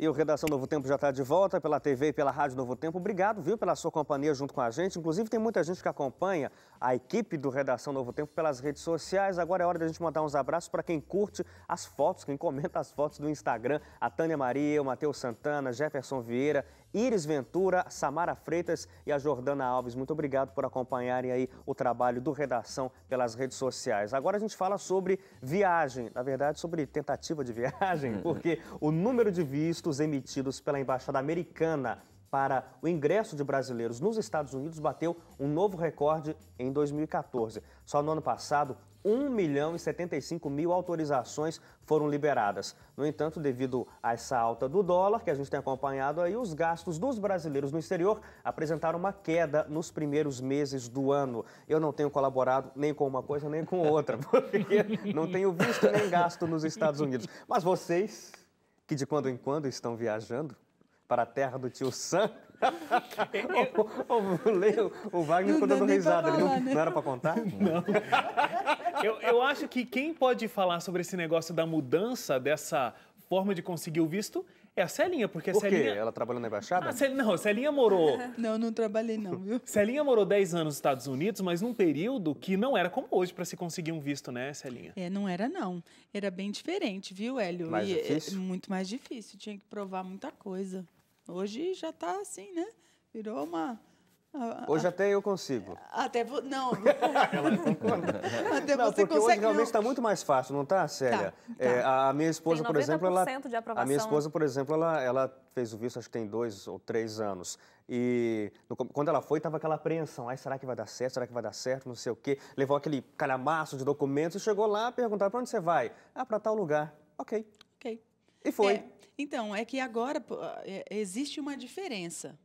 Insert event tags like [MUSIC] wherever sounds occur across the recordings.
E o Redação Novo Tempo já está de volta pela TV e pela Rádio Novo Tempo. Obrigado, viu, pela sua companhia junto com a gente. Inclusive, tem muita gente que acompanha a equipe do Redação Novo Tempo pelas redes sociais. Agora é hora de a gente mandar uns abraços para quem curte as fotos, quem comenta as fotos do Instagram. A Tânia Maria, o Matheus Santana, Jefferson Vieira, Iris Ventura, Samara Freitas e a Jordana Alves. Muito obrigado por acompanharem aí o trabalho do Redação pelas redes sociais. Agora a gente fala sobre viagem, na verdade sobre tentativa de [LAUGHS] viagem, uhum. porque o número de vistos emitidos pela Embaixada Americana para o ingresso de brasileiros nos Estados Unidos bateu um novo recorde em 2014. Só no ano passado, 1 milhão e 75 mil autorizações foram liberadas. No entanto, devido a essa alta do dólar que a gente tem acompanhado aí, os gastos dos brasileiros no exterior apresentaram uma queda nos primeiros meses do ano. Eu não tenho colaborado nem com uma coisa nem com outra, [LAUGHS] porque não tenho visto nem gasto nos Estados Unidos. Mas vocês, que de quando em quando estão viajando para a terra do tio Sam, eu... o, o, o, o Wagner ficou dando risada. Falar, não, né? não era para contar? Não. Eu, eu acho que quem pode falar sobre esse negócio da mudança dessa forma de conseguir o visto é a Celinha, porque a Celinha... Por Ela trabalhou na embaixada? Ah, Cel... Não, a Celinha morou... [LAUGHS] não, não trabalhei não, viu? Celinha morou 10 anos nos Estados Unidos, mas num período que não era como hoje para se conseguir um visto, né, Celinha? É, não era não. Era bem diferente, viu, Hélio? Mais e, é difícil? É, muito mais difícil, tinha que provar muita coisa. Hoje já está assim, né? Virou uma ah, hoje ah, até eu consigo. Até vo... não. [LAUGHS] até não, você consegue. Hoje realmente está muito mais fácil, não está, Célia? Tá, tá. É, a minha esposa, por exemplo, ela a minha esposa, por exemplo, ela, ela fez o visto acho que tem dois ou três anos e no, quando ela foi, estava aquela apreensão. Ai, será que vai dar certo? Será que vai dar certo? Não sei o quê. Levou aquele calhamaço de documentos e chegou lá, perguntar para onde você vai? Ah, para tal lugar. Ok. Ok. E foi. É, então, é que agora é, existe uma diferença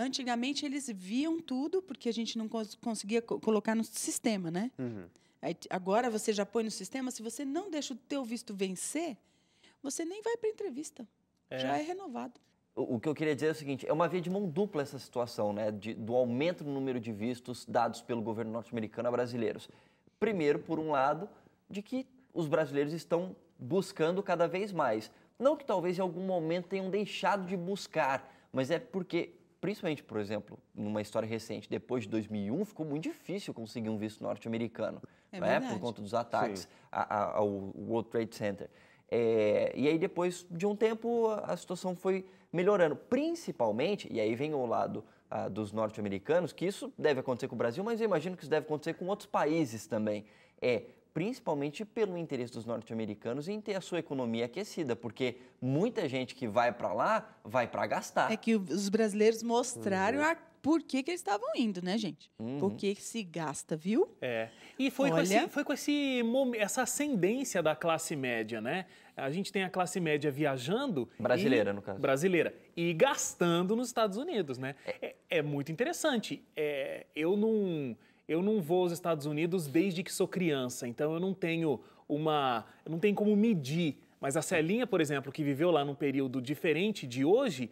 Antigamente eles viam tudo, porque a gente não cons conseguia co colocar no sistema, né? Uhum. Aí, agora você já põe no sistema, se você não deixa o teu visto vencer, você nem vai para entrevista. É. Já é renovado. O, o que eu queria dizer é o seguinte, é uma via de mão dupla essa situação, né? De, do aumento no número de vistos dados pelo governo norte-americano a brasileiros. Primeiro, por um lado, de que os brasileiros estão buscando cada vez mais. Não que talvez em algum momento tenham deixado de buscar, mas é porque principalmente, por exemplo, numa história recente, depois de 2001, ficou muito difícil conseguir um visto norte-americano, é né? por conta dos ataques ao World Trade Center. É, e aí, depois de um tempo, a situação foi melhorando, principalmente, e aí vem o lado ah, dos norte-americanos, que isso deve acontecer com o Brasil, mas eu imagino que isso deve acontecer com outros países também. É, principalmente pelo interesse dos norte-americanos em ter a sua economia aquecida, porque muita gente que vai para lá vai para gastar. É que os brasileiros mostraram uhum. a por que, que eles estavam indo, né, gente? Uhum. Porque se gasta, viu? É. E foi Olha... com, esse, foi com esse, essa ascendência da classe média, né? A gente tem a classe média viajando. Brasileira, e, no caso. Brasileira. E gastando nos Estados Unidos, né? É, é, é muito interessante. É, eu não eu não vou aos Estados Unidos desde que sou criança, então eu não tenho uma, eu não tenho como medir. Mas a Celinha, por exemplo, que viveu lá num período diferente de hoje,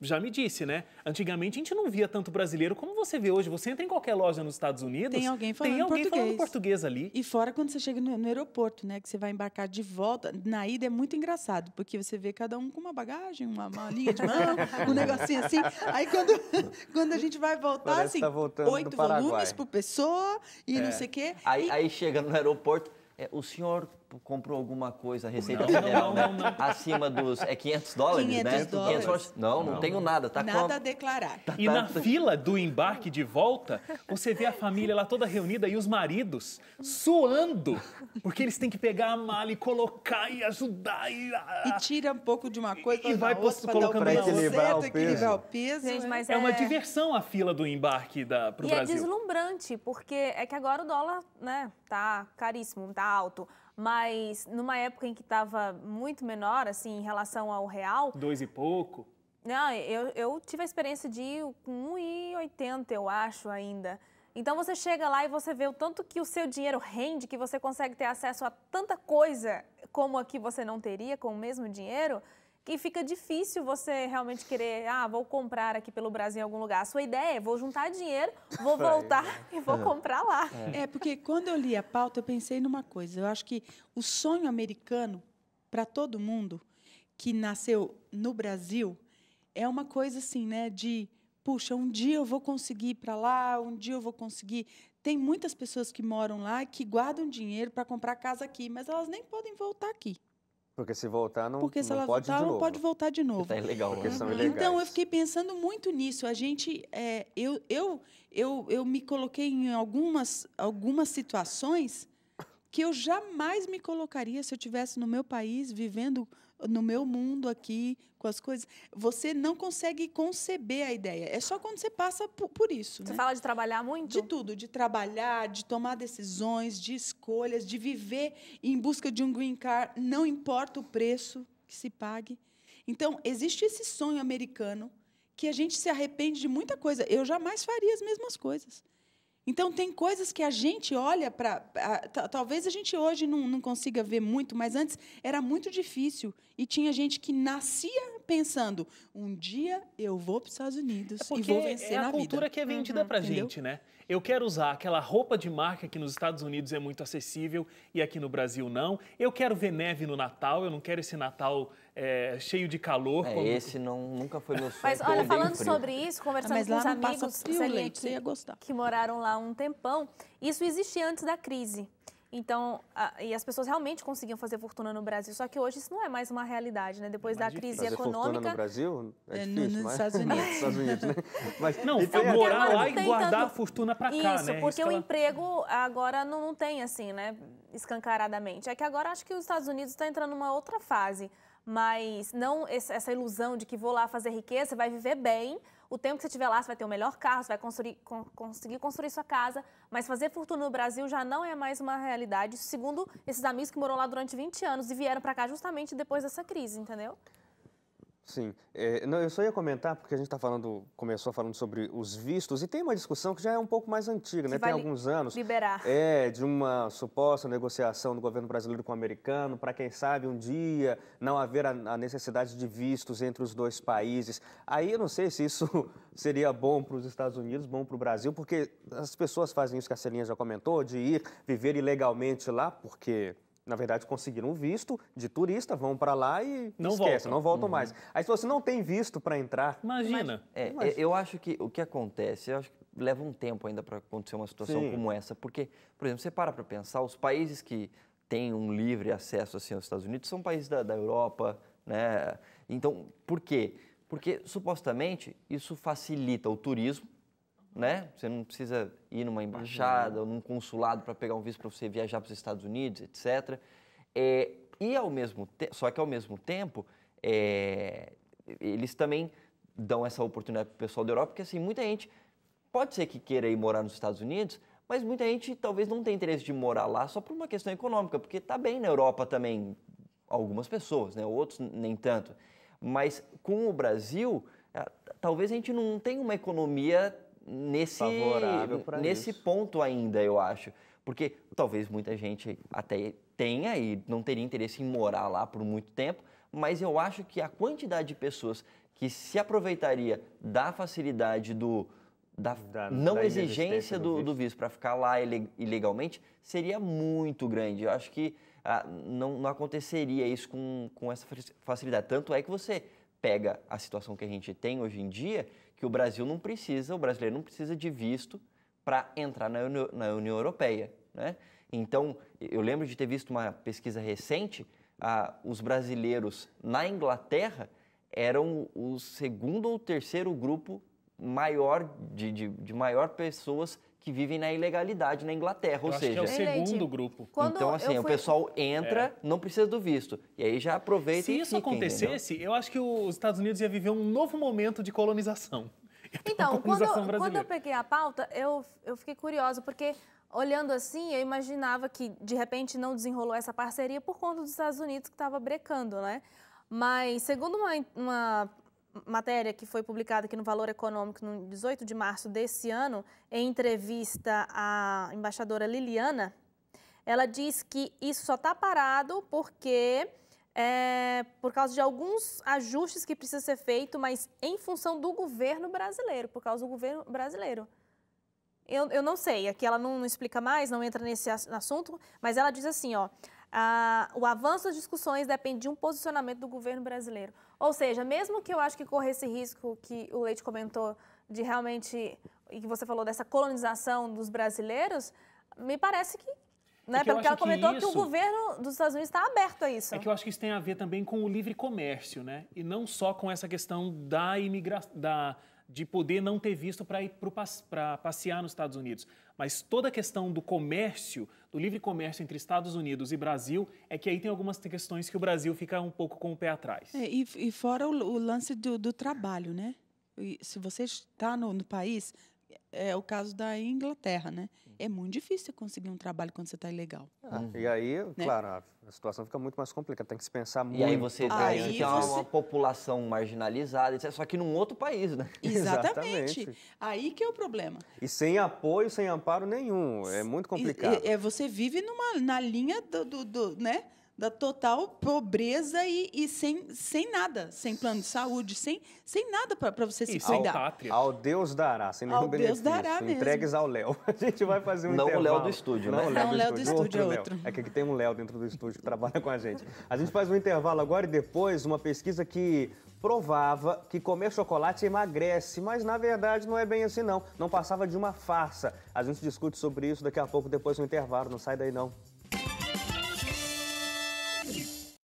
já me disse, né? Antigamente a gente não via tanto brasileiro como você vê hoje. Você entra em qualquer loja nos Estados Unidos, tem alguém falando, tem alguém português. falando português ali. E fora quando você chega no, no, aeroporto, né? Que você vai embarcar de volta. Na ida é muito engraçado, porque você vê cada um com uma bagagem, uma malinha de mão, [LAUGHS] um negocinho assim. Aí quando, [LAUGHS] quando a gente vai voltar, Parece assim, tá oito volumes por pessoa e é. não sei o quê. Aí, e... aí chega no aeroporto é, o senhor comprou alguma coisa, Receita não, Federal, não, não, [LAUGHS] Acima dos. É 500 dólares, 500 né? 500 dólares. Não, não, tenho nada. Tá nada com... a declarar. Tá, e tá, na tá... fila do embarque de volta, você vê a família lá toda reunida e os maridos suando, porque eles têm que pegar a mala e colocar e ajudar. E, e tira um pouco de uma coisa e vai outra, colocando para equilibrar, equilibrar o peso. Gente, né? mas é, é, uma diversão a fila do embarque para o Brasil. E é deslumbrante, porque é que agora o dólar, né? tá caríssimo, tá alto. Mas numa época em que estava muito menor, assim, em relação ao real. Dois e pouco? Não, eu, eu tive a experiência de ir com 1,80, eu acho ainda. Então você chega lá e você vê o tanto que o seu dinheiro rende, que você consegue ter acesso a tanta coisa como aqui você não teria com o mesmo dinheiro que fica difícil você realmente querer, ah, vou comprar aqui pelo Brasil em algum lugar. A sua ideia é, vou juntar dinheiro, vou voltar e vou é. comprar lá. É. é, porque quando eu li a pauta, eu pensei numa coisa. Eu acho que o sonho americano, para todo mundo que nasceu no Brasil, é uma coisa assim, né, de puxa, um dia eu vou conseguir ir para lá, um dia eu vou conseguir. Tem muitas pessoas que moram lá que guardam dinheiro para comprar casa aqui, mas elas nem podem voltar aqui. Porque se voltar, não, Porque se não ela pode voltar, não pode voltar de novo. Tá né? Uhum. Então, eu fiquei pensando muito nisso. A gente, é, eu, eu, eu, eu me coloquei em algumas, algumas situações que eu jamais me colocaria se eu tivesse no meu país vivendo no meu mundo aqui, com as coisas. Você não consegue conceber a ideia. É só quando você passa por, por isso. Você né? fala de trabalhar muito? De tudo, de trabalhar, de tomar decisões, de escolhas, de viver em busca de um green card, não importa o preço que se pague. Então, existe esse sonho americano que a gente se arrepende de muita coisa. Eu jamais faria as mesmas coisas. Então, tem coisas que a gente olha para. Talvez a gente hoje não, não, consiga ver muito, mas antes era muito difícil. E tinha gente que nascia pensando: um dia eu vou para os Estados Unidos é e vou vencer é na vida. É a cultura que é vendida uhum, para gente, né? Eu quero usar aquela roupa de marca que nos Estados Unidos é muito acessível e aqui no Brasil não. Eu quero ver neve no Natal, eu não quero esse Natal é, cheio de calor. É, Esse não, nunca foi meu sonho. Mas olha, falando frio. sobre isso, conversando ah, com os amigos leite, que, gostar. que moraram lá um tempão, isso existia antes da crise. Então, a, e as pessoas realmente conseguiam fazer fortuna no Brasil, só que hoje isso não é mais uma realidade, né? Depois é da difícil. crise fazer econômica. Fortuna no Brasil? É, é difícil, nos é? Estados [LAUGHS] Unidos. nos Estados Unidos, né? Mas, não, então, é morar lá e guardar tanto... a fortuna para cá, isso, né? Porque isso, porque o ela... emprego agora não, não tem assim, né? Escancaradamente. É que agora acho que os Estados Unidos está entrando numa outra fase mas não essa ilusão de que vou lá fazer riqueza, você vai viver bem. O tempo que você estiver lá, você vai ter o melhor carro, você vai construir, conseguir construir sua casa, mas fazer fortuna no Brasil já não é mais uma realidade, segundo esses amigos que moram lá durante 20 anos e vieram para cá justamente depois dessa crise, entendeu? Sim. É, não, eu só ia comentar, porque a gente está falando, começou falando sobre os vistos, e tem uma discussão que já é um pouco mais antiga, né? Tem alguns anos. Liberar. É, de uma suposta negociação do governo brasileiro com o americano, para quem sabe um dia não haver a, a, necessidade de vistos entre os dois países. Aí eu não sei se isso [LAUGHS] seria bom para os Estados Unidos, bom para o Brasil, porque as pessoas fazem isso que a Celinha já comentou, de ir viver ilegalmente lá, porque na verdade, conseguiram um visto de turista, vão para lá e não esquece, voltam. não voltam uhum. mais. Aí se você não tem visto para entrar... Imagina. É, Imagina. Eu acho que o que acontece, eu acho que leva um tempo ainda para acontecer uma situação Sim. como essa, porque, por exemplo, você para para pensar, os países que têm um livre acesso assim, aos Estados Unidos são países da, da Europa, né? Então, por quê? Porque, supostamente, isso facilita o turismo, né? Você não precisa ir numa embaixada uhum. ou num consulado para pegar um visto para você viajar para os Estados Unidos, etc. É, e ao mesmo só que ao mesmo tempo é, eles também dão essa oportunidade para o pessoal da Europa, porque assim muita gente pode ser que queira ir morar nos Estados Unidos, mas muita gente talvez não tenha interesse de morar lá só por uma questão econômica, porque tá bem na Europa também algumas pessoas, né? Outros nem tanto. Mas com o Brasil, talvez a gente não tenha uma economia nesse, nesse ponto ainda, eu acho. Porque talvez muita gente até tenha e não teria interesse em morar lá por muito tempo, mas eu acho que a quantidade de pessoas que se aproveitaria da facilidade do, da, da não da exigência do, do visto, visto para ficar lá ilegalmente seria muito grande. Eu acho que ah, não, não aconteceria isso com, com essa facilidade. Tanto é que você pega a situação que a gente tem hoje em dia, que o Brasil não precisa, o brasileiro não precisa de visto para entrar na União, na União Europeia. Né? Então, eu lembro de ter visto uma pesquisa recente, ah, os brasileiros na Inglaterra eram o segundo ou terceiro grupo maior de, de, de maior pessoas que vivem na ilegalidade na Inglaterra, ou seja, é o segundo grupo. Quando então assim, fui... o pessoal entra, é. não precisa do visto. E aí já aproveita Se e isso fica, acontecesse, entendeu? eu acho que os Estados Unidos ia viver um novo momento de colonização. [LAUGHS] Então, então, quando, quando, eu peguei a pauta, eu, eu fiquei curiosa, porque olhando assim, eu imaginava que de repente não desenrolou essa parceria por conta dos Estados Unidos que estava brecando, né? Mas, segundo uma, uma, matéria que foi publicada aqui no Valor Econômico no 18 de março desse ano, em entrevista à embaixadora Liliana, ela diz que isso só está parado porque é, por causa de alguns ajustes que precisa ser feito, mas em função do governo brasileiro, por causa do governo brasileiro. Eu, eu não sei, aqui ela não, não explica mais, não entra nesse assunto, mas ela diz assim, ó, ah, o avanço das discussões depende de um posicionamento do governo brasileiro. Ou seja, mesmo que eu acho que corra esse risco que o Leite comentou de realmente, e que você falou dessa colonização dos brasileiros, me parece que né? É que Pelo que ela comentou, que, isso... que, o governo dos Estados Unidos está aberto a isso. É que eu acho que isso tem a ver também com o livre comércio, né? E não só com essa questão da imigração, da de poder não ter visto para ir para passear nos Estados Unidos. Mas toda a questão do comércio, do livre comércio entre Estados Unidos e Brasil, é que aí tem algumas questões que o Brasil fica um pouco com o pé atrás. É, e, e, fora o, o lance do, do, trabalho, né? E se você está no, no país, é, é o caso da Inglaterra, né? Uhum. É muito difícil conseguir um trabalho quando você está ilegal. Ah, uhum. E aí, né? claro, a situação fica muito mais complicada, tem que se pensar muito. E aí você tem, aí você... Uma, uma, população marginalizada, é só que num outro país, né? [LAUGHS] Exatamente. Exatamente. Aí que é o problema. E sem apoio, sem amparo nenhum, é muito complicado. E, é, você vive numa, na linha do, do, do né? da total pobreza e, e, sem, sem nada, sem plano de saúde, sem, sem nada para você se Isso, cuidar. Ao, ao Deus dará, sem nenhum ao benefício. Deus dará mesmo. Entregues ao Léo. [LAUGHS] A gente vai fazer um Não intervalo. Né? o Léo do estúdio, né? Não, Não o Léo do, do estúdio, é outro. É que tem um Léo dentro do estúdio que trabalha com a gente. A gente faz um intervalo agora e depois uma pesquisa que provava que comer chocolate emagrece, mas na verdade não é bem assim não. Não passava de uma farsa. A gente discute sobre isso daqui a pouco, depois do intervalo. Não sai daí não.